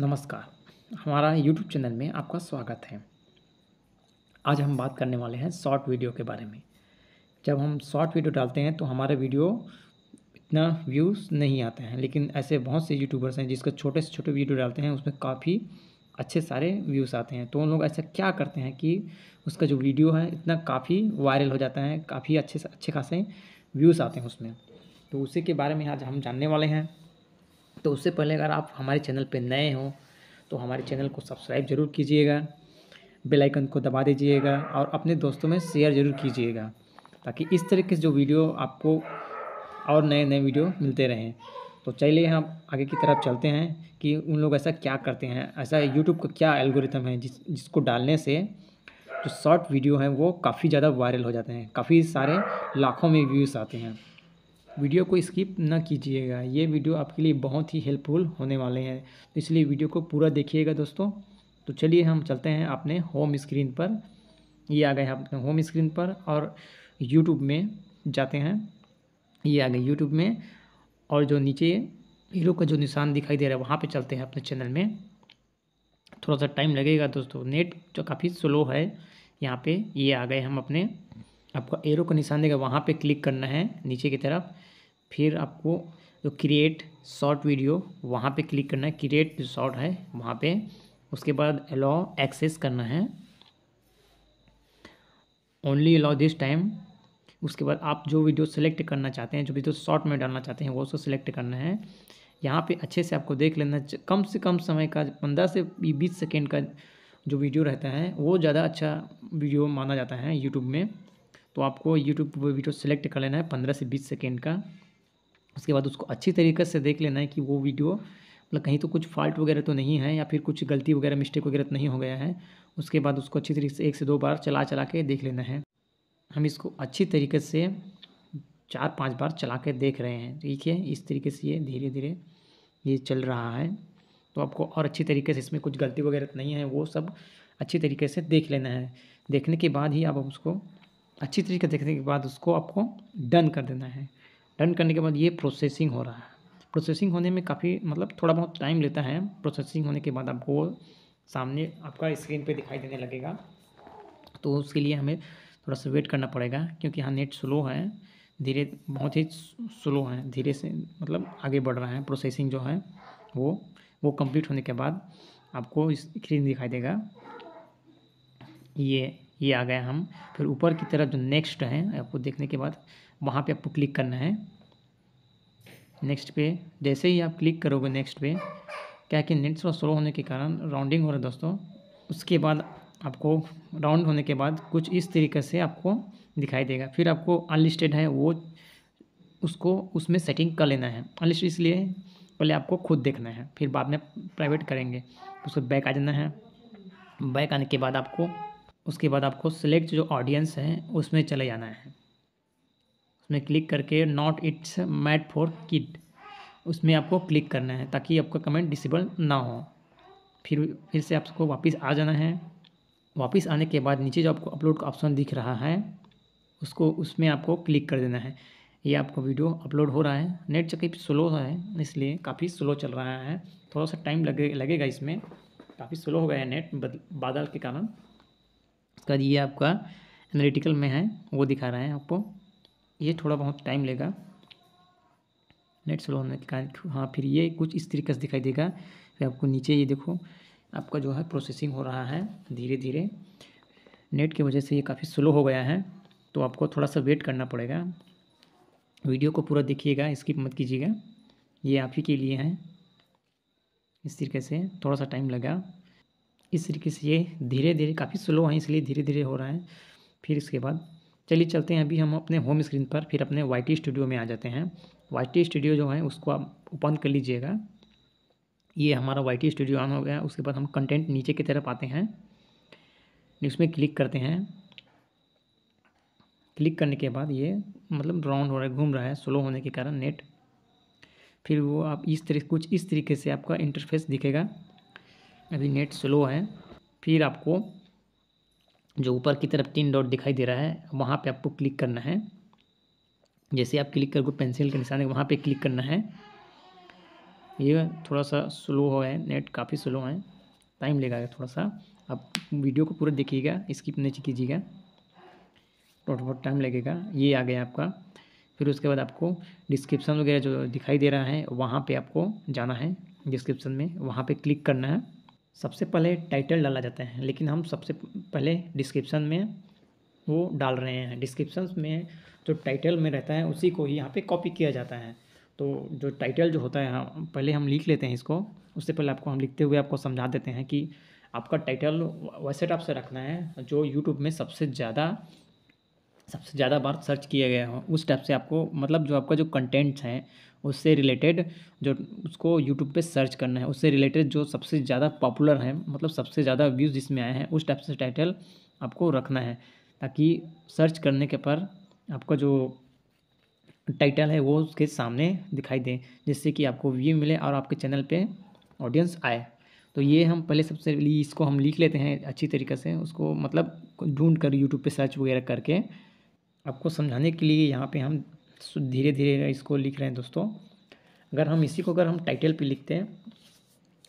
नमस्कार हमारा YouTube channel में आपका स्वागत है आज हम बात करने वाले हैं शॉर्ट वीडियो के बारे में जब हम शॉर्ट वीडियो डालते हैं तो हमारे वीडियो इतना व्यूज़ नहीं आते हैं लेकिन ऐसे बहुत से यूट्यूबर्स हैं जिसके छोटे से छोटे वीडियो डालते हैं उसमें काफ़ी अच्छे सारे व्यूज़ आते हैं तो उन लोग ऐसा क्या करते हैं कि उसका जो वीडियो है इतना काफ़ी वायरल हो जाता है काफ़ी अच्छे अच्छे खासे व्यूज़ आते हैं उसमें तो उसी के बारे में आज हम जानने वाले हैं तो उससे पहले अगर आप हमारे चैनल पर नए हों तो हमारे चैनल को सब्सक्राइब ज़रूर कीजिएगा बेल आइकन को दबा दीजिएगा और अपने दोस्तों में शेयर ज़रूर कीजिएगा ताकि इस तरीके से जो वीडियो आपको और नए नए वीडियो मिलते रहें तो चलिए हम आगे की तरफ चलते हैं कि उन लोग ऐसा क्या करते हैं ऐसा यूट्यूब का क्या एल्गोरिथम है जिस जिसको डालने से जो शॉर्ट वीडियो हैं वो काफ़ी ज़्यादा वायरल हो जाते हैं काफ़ी सारे लाखों में व्यूज़ आते हैं वीडियो को स्किप ना कीजिएगा ये वीडियो आपके लिए बहुत ही हेल्पफुल होने वाले हैं तो इसलिए वीडियो को पूरा देखिएगा दोस्तों तो चलिए हम चलते हैं अपने होम स्क्रीन पर ये आ गए अपने होम स्क्रीन पर और यूट्यूब में जाते हैं ये आ गए यूट्यूब में और जो नीचे हीरो का जो निशान दिखाई दे रहा है वहाँ पे चलते हैं अपने चैनल में थोड़ा सा टाइम लगेगा दोस्तों नेट जो काफ़ी स्लो है यहाँ पे ये आ गए हम अपने आपका एरो का निशान देगा वहाँ पे क्लिक करना है नीचे की तरफ फिर आपको जो क्रिएट शॉर्ट वीडियो वहाँ पे क्लिक करना है क्रिएट जो शॉर्ट है वहाँ पे उसके बाद अलाउ एक्सेस करना है ओनली अलाउ दिस टाइम उसके बाद आप जो वीडियो सेलेक्ट करना चाहते हैं जो वीडियो शॉर्ट में डालना चाहते हैं वो उसको सेलेक्ट करना है यहाँ पे अच्छे से आपको देख लेना कम से कम समय का पंद्रह से बीस सेकेंड का जो वीडियो रहता है वो ज़्यादा अच्छा वीडियो माना जाता है यूट्यूब में तो आपको यूट्यूब वीडियो सेलेक्ट कर लेना है पंद्रह से बीस सेकेंड का उसके बाद उसको अच्छी तरीके से देख लेना है कि वो वीडियो मतलब कहीं तो कुछ फॉल्ट वगैरह तो नहीं है या फिर कुछ गलती वगैरह मिस्टेक वगैरह तो नहीं हो गया है उसके बाद उसको अच्छी तरीके से एक से दो बार चला चला के देख लेना है हम इसको अच्छी तरीके से चार पांच बार चला के देख रहे हैं ठीक है इस तरीके से ये धीरे धीरे ये चल रहा है तो आपको और अच्छी तरीके से इसमें कुछ गलती वगैरह तो नहीं है वो सब अच्छी तरीके से देख लेना है देखने के बाद ही आप उसको अच्छी तरीके देखने के बाद उसको आपको डन कर देना है डन करने के बाद ये प्रोसेसिंग हो रहा है प्रोसेसिंग होने में काफ़ी मतलब थोड़ा बहुत टाइम लेता है प्रोसेसिंग होने के बाद आपको सामने आपका स्क्रीन पे दिखाई देने लगेगा तो उसके लिए हमें थोड़ा सा वेट करना पड़ेगा क्योंकि यहाँ नेट स्लो है धीरे बहुत ही स्लो है धीरे से मतलब आगे बढ़ रहा है प्रोसेसिंग जो है वो वो कम्प्लीट होने के बाद आपको स्क्रीन दिखाई देगा ये ये आ गया हम फिर ऊपर की तरफ जो नेक्स्ट है आपको देखने के बाद वहाँ पे आपको क्लिक करना है नेक्स्ट पे जैसे ही आप क्लिक करोगे नेक्स्ट पे क्या कि नेट थोड़ा स्लो होने के कारण राउंडिंग हो रहा है दोस्तों उसके बाद आपको राउंड होने के बाद कुछ इस तरीके से आपको दिखाई देगा फिर आपको अनलिस्टेड है वो उसको उसमें सेटिंग कर लेना है अनलिस्ट इसलिए पहले आपको खुद देखना है फिर बाद में प्राइवेट करेंगे उसको बैक आ जाना है बैक आने के बाद आपको उसके बाद आपको सिलेक्ट जो ऑडियंस है उसमें चले जाना है उसमें क्लिक करके not it's mat for kid उसमें आपको क्लिक करना है ताकि आपका कमेंट डिसेबल ना हो फिर फिर से आपको वापस आ जाना है वापस आने के बाद नीचे जो आपको अपलोड का ऑप्शन दिख रहा है उसको उसमें आपको क्लिक कर देना है ये आपको वीडियो अपलोड हो रहा है नेट काफ़ी स्लो है इसलिए काफ़ी स्लो चल रहा है थोड़ा सा टाइम लगे लगेगा इसमें काफ़ी स्लो हो गया है नेट बादल के कारण उसके ये आपका एनालिटिकल में है वो दिखा रहा है आपको ये थोड़ा बहुत टाइम लेगा नेट स्लो होने के कारण हाँ फिर ये कुछ इस तरीके से दिखाई देगा फिर आपको नीचे ये देखो आपका जो है प्रोसेसिंग हो रहा है धीरे धीरे नेट की वजह से ये काफ़ी स्लो हो गया है तो आपको थोड़ा सा वेट करना पड़ेगा वीडियो को पूरा देखिएगा स्किप मत कीजिएगा ये आप ही के लिए हैं इस तरीके से थोड़ा सा टाइम लगा इस तरीके से ये धीरे धीरे काफ़ी स्लो है इसलिए धीरे धीरे हो रहा है फिर इसके बाद चलिए चलते हैं अभी हम अपने होम स्क्रीन पर फिर अपने वाई टी स्टूडियो में आ जाते हैं वाई टी स्टूडियो जो है उसको आप ओपन कर लीजिएगा ये हमारा वाई टी स्टूडियो ऑन हो गया उसके बाद हम कंटेंट नीचे की तरफ आते हैं उसमें क्लिक करते हैं क्लिक करने के बाद ये मतलब राउंड हो रहा है घूम रहा है स्लो होने के कारण नेट फिर वो आप इस तरह कुछ इस तरीके से आपका इंटरफेस दिखेगा अभी नेट स्लो है फिर आपको जो ऊपर की तरफ तीन डॉट दिखाई दे रहा है वहाँ पे आपको क्लिक करना है जैसे आप क्लिक करोगे पेंसिल के निशान वहाँ पे क्लिक करना है ये थोड़ा सा स्लो हो है नेट काफ़ी स्लो है टाइम लेगा थोड़ा सा आप वीडियो को पूरा देखिएगा स्किप नहीं कीजिएगा थोड़ा बहुत टाइम लगेगा ये आ गया आपका फिर उसके बाद आपको डिस्क्रिप्शन वगैरह जो दिखाई दे रहा है वहाँ पे आपको जाना है डिस्क्रिप्शन में वहाँ पे क्लिक करना है सबसे पहले टाइटल डाला जाता है लेकिन हम सबसे पहले डिस्क्रिप्शन में वो डाल रहे हैं डिस्क्रिप्शन में जो टाइटल में रहता है उसी को ही यहाँ पे कॉपी किया जाता है तो जो टाइटल जो होता है हम हाँ, पहले हम लिख लेते हैं इसको उससे पहले आपको हम लिखते हुए आपको समझा देते हैं कि आपका टाइटल वैसे टाइप तो से रखना है जो यूट्यूब में सबसे ज़्यादा सबसे ज़्यादा बार सर्च किया गया हो उस टाइप से आपको मतलब जो आपका जो कंटेंट्स हैं उससे रिलेटेड जो उसको यूट्यूब पे सर्च करना है उससे रिलेटेड जो सबसे ज़्यादा पॉपुलर हैं मतलब सबसे ज़्यादा व्यूज़ जिसमें आए हैं उस टाइप से टाइटल आपको रखना है ताकि सर्च करने के पर आपका जो टाइटल है वो उसके सामने दिखाई दें जिससे कि आपको व्यू मिले और आपके चैनल पर ऑडियंस आए तो ये हम पहले सबसे इसको हम लिख लेते हैं अच्छी तरीके से उसको मतलब ढूंढ कर यूट्यूब पे सर्च वगैरह करके आपको समझाने के लिए यहाँ पे हम धीरे धीरे इसको लिख रहे हैं दोस्तों अगर हम इसी को अगर हम टाइटल पे लिखते हैं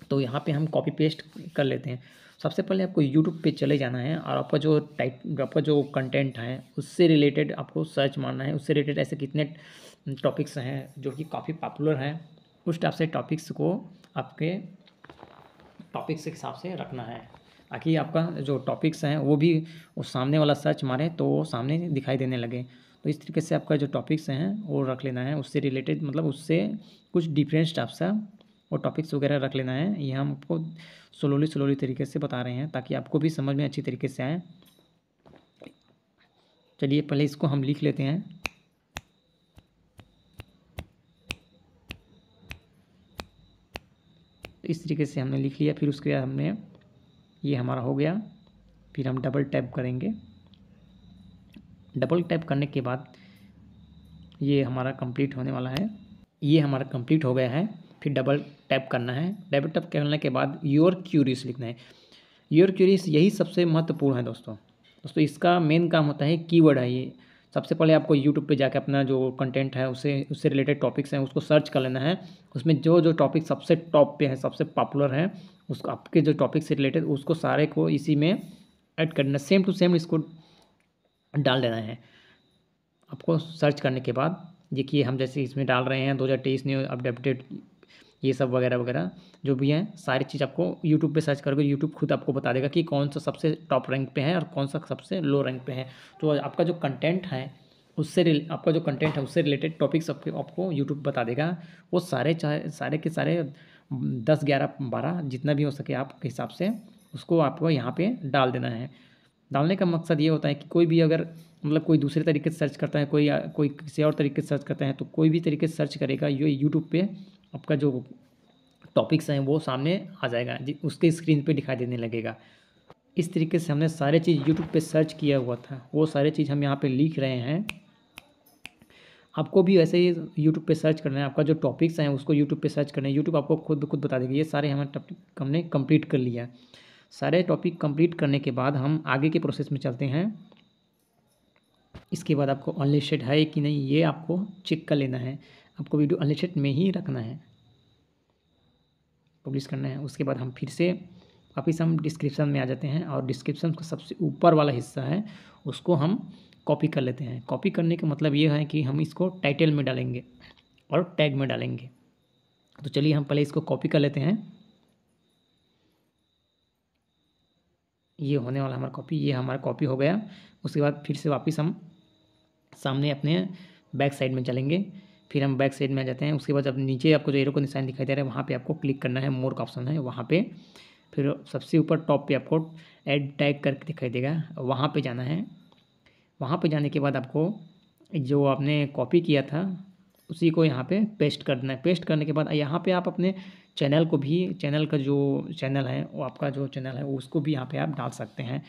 तो यहाँ पे हम कॉपी पेस्ट कर लेते हैं सबसे पहले आपको यूट्यूब पे चले जाना है और आपका जो टाइट आपका जो कंटेंट है उससे रिलेटेड आपको सर्च मारना है उससे रिलेटेड ऐसे कितने टॉपिक्स हैं जो कि काफ़ी पॉपुलर हैं उस टाइप से टॉपिक्स को आपके टॉपिक्स के हिसाब से रखना है ताकि आपका जो टॉपिक्स हैं वो भी उस सामने वाला सर्च मारें तो वो सामने दिखाई देने लगे तो इस तरीके से आपका जो टॉपिक्स हैं वो रख लेना है उससे रिलेटेड मतलब उससे कुछ डिफरेंस टाइप सा और टॉपिक्स वगैरह रख लेना है ये हम आपको स्लोली स्लोली तरीके से बता रहे हैं ताकि आपको भी समझ में अच्छी तरीके से आए चलिए पहले इसको हम लिख लेते हैं इस तरीके से हमने लिख लिया फिर उसके बाद हमने ये हमारा हो गया फिर हम डबल टैप करेंगे डबल टैप करने के बाद ये हमारा कंप्लीट होने वाला है ये हमारा कंप्लीट हो गया है फिर डबल टैप करना है डबल टैप करने के बाद योर क्यूरीज लिखना है योर क्यूरीज यही सबसे महत्वपूर्ण है दोस्तों दोस्तों इसका मेन काम होता है कीवर्ड है ये सबसे पहले आपको यूट्यूब पे जाकर अपना जो कंटेंट है उसे उससे रिलेटेड टॉपिक्स हैं उसको सर्च कर लेना है उसमें जो जो टॉपिक सबसे टॉप पे हैं सबसे पॉपुलर हैं उस आपके जो टॉपिक से रिलेटेड उसको सारे को इसी में ऐड करना सेम टू सेम इसको डाल देना है आपको सर्च करने के बाद देखिए हम जैसे इसमें डाल रहे हैं दो हज़ार तेईस न्यू अपडेटेड ये सब वगैरह वगैरह जो भी हैं सारी चीज़ आपको यूट्यूब पे सर्च करोगे यूट्यूब खुद आपको बता देगा कि कौन सा सबसे टॉप रैंक पे है और कौन सा सबसे लो रैंक पे है तो आपका जो कंटेंट है उससे आपका जो कंटेंट है उससे रिलेटेड टॉपिक्स आपके आपको यूट्यूब बता देगा वो सारे चाहे सारे के सारे दस ग्यारह बारह जितना भी हो सके आपके हिसाब से उसको आपको यहाँ पर डाल देना है डालने का मकसद ये होता है कि कोई भी अगर मतलब कोई दूसरे तरीके से सर्च करता है कोई कोई किसी और तरीके से सर्च करता है तो कोई भी तरीके से सर्च करेगा ये यूट्यूब पे आपका जो टॉपिक्स हैं वो सामने आ जाएगा जी उसके स्क्रीन पे दिखाई देने लगेगा इस तरीके से हमने सारे चीज़ यूट्यूब पे सर्च किया हुआ था वो सारे चीज़ हम यहाँ पे लिख रहे हैं आपको भी ऐसे ही यूट्यूब पे सर्च करना है आपका जो टॉपिक्स हैं उसको यूट्यूब पे सर्च करना है यूट्यूब आपको खुद खुद बता देगा ये सारे हमारे टॉपिक हमने कम्प्लीट कर लिया सारे टॉपिक कंप्लीट करने के बाद हम आगे के प्रोसेस में चलते हैं इसके बाद आपको शेड है कि नहीं ये आपको चेक कर लेना है आपको वीडियो अनलिस्टेड में ही रखना है पब्लिश करना है उसके बाद हम फिर से वापिस हम डिस्क्रिप्शन में आ जाते हैं और डिस्क्रिप्शन का सबसे ऊपर वाला हिस्सा है उसको हम कॉपी कर लेते हैं कॉपी करने का मतलब ये है कि हम इसको टाइटल में डालेंगे और टैग में डालेंगे तो चलिए हम पहले इसको कॉपी कर लेते हैं ये होने वाला हमारा कॉपी ये हमारा कॉपी हो गया उसके बाद फिर से वापस हम सामने अपने बैक साइड में चलेंगे फिर हम बैक साइड में आ जाते हैं उसके बाद अब नीचे आपको जो एरो को निशान दिखाई दे रहा है वहाँ पे आपको क्लिक करना है मोर का ऑप्शन है वहाँ पे फिर सबसे ऊपर टॉप पे आपको ऐड टैग करके दिखाई देगा वहाँ पे जाना है वहाँ पे जाने के बाद आपको जो आपने कॉपी किया था उसी को यहाँ पे पेस्ट कर देना है पेस्ट करने के बाद यहाँ पर आप अपने चैनल को भी चैनल का जो चैनल है वो आपका जो चैनल है उसको भी यहाँ पर आप डाल सकते हैं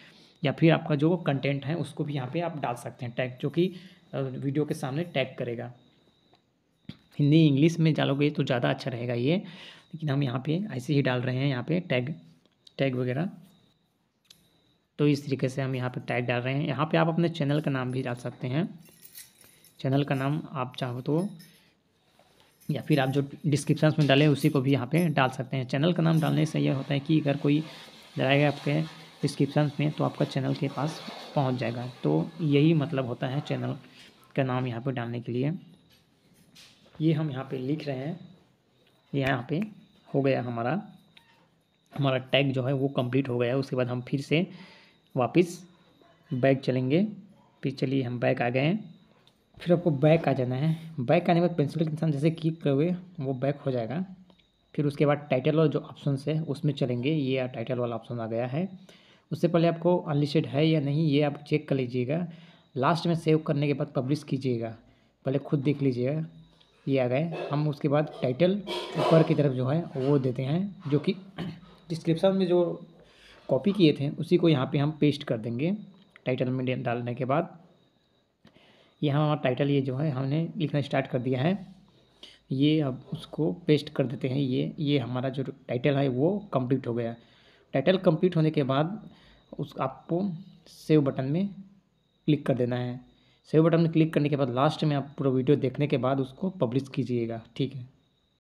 या फिर आपका जो कंटेंट है उसको भी यहाँ पर आप डाल सकते हैं टैग जो कि वीडियो के सामने टैग करेगा हिंदी इंग्लिश में डालोगे तो ज़्यादा अच्छा रहेगा ये लेकिन हम यहाँ पे ऐसे ही डाल रहे हैं यहाँ पे टैग टैग वगैरह तो इस तरीके से हम यहाँ पे टैग डाल रहे हैं यहाँ पे आप अपने चैनल का नाम भी डाल सकते हैं चैनल का नाम आप चाहो तो या फिर आप जो डिस्क्रिप्शन में डालें उसी को भी यहाँ पर डाल सकते हैं चैनल का नाम डालने से यह होता है कि अगर कोई जाएगा आपके डिस्क्रिप्शन में तो आपका चैनल के पास पहुँच जाएगा तो यही मतलब होता है चैनल का नाम यहाँ पर डालने के लिए ये हम यहाँ पे लिख रहे हैं ये यहाँ पे हो गया हमारा हमारा टैग जो है वो कंप्लीट हो गया है उसके बाद हम फिर से वापस बैक चलेंगे फिर चलिए हम बैक आ गए हैं फिर आपको बैक आ जाना है बैक आने के बाद पेंसिल के निशान जैसे क्लिक करोगे वो बैक हो जाएगा फिर उसके बाद टाइटल और जो ऑप्शन है उसमें चलेंगे ये टाइटल वाला ऑप्शन आ गया है उससे पहले आपको अनलिस्टेड है या नहीं ये आप चेक कर लीजिएगा लास्ट में सेव करने के बाद पब्लिश कीजिएगा पहले खुद देख लीजिएगा ये आ गए हम उसके बाद टाइटल ऊपर की तरफ जो है वो देते हैं जो कि डिस्क्रिप्शन में जो कॉपी किए थे उसी को यहाँ पे हम पेस्ट कर देंगे टाइटल में डालने के बाद ये हमारा टाइटल ये जो है हमने लिखना स्टार्ट कर दिया है ये अब उसको पेस्ट कर देते हैं ये ये हमारा जो टाइटल है वो कंप्लीट हो गया टाइटल कंप्लीट होने के बाद उस आपको सेव बटन में क्लिक कर देना है सेव बटन में क्लिक करने के बाद लास्ट में आप पूरा वीडियो देखने के बाद उसको पब्लिश कीजिएगा ठीक है